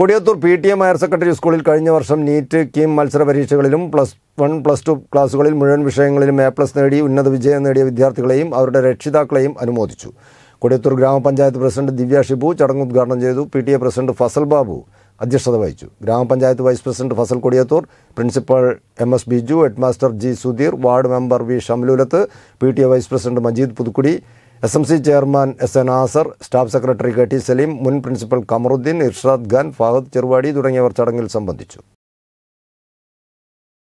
Kodiyathur P T M higher secondary സ്കൂളിൽ കഴിഞ്ഞ വർഷം നീറ്റ് കീം മത്സര പരീക്ഷകളിലും പ്ലസ് വൺ പ്ലസ് ടു ക്ലാസുകളിൽ മുഴുവൻ വിഷയങ്ങളിലും എ പ്ലസ് നേടി ഉന്നത വിജയം നേടിയ വിദ്യാർത്ഥികളെയും അവരുടെ രക്ഷിതാക്കളെയും അനുമോദിച്ചു കൊടിയത്തൂർ ഗ്രാമപഞ്ചായത്ത് പ്രസിഡന്റ് ദിവ്യ ഷിബു ചടങ്ങ് ഉദ്ഘാടനം ചെയ്തു P T A president Fazal Babu അധ്യക്ഷത വഹിച്ചു ഗ്രാമപഞ്ചായത്ത് vice president Fazal Kodiyathur principal M S Biju headmaster G Sudheer ward member V Shamlulath P T A vice president Majeed Puthukkudi S M C chairman S A Nasar staff secretary K T Saleem മുൻ പ്രിൻസിപ്പൽ കമറുദ്ദീൻ ഇർഷാദ് ഖാൻ ഫാഹദ് ചെറുവാടി തുടങ്ങിയവർ ചടങ്ങിൽ സംബന്ധിച്ചു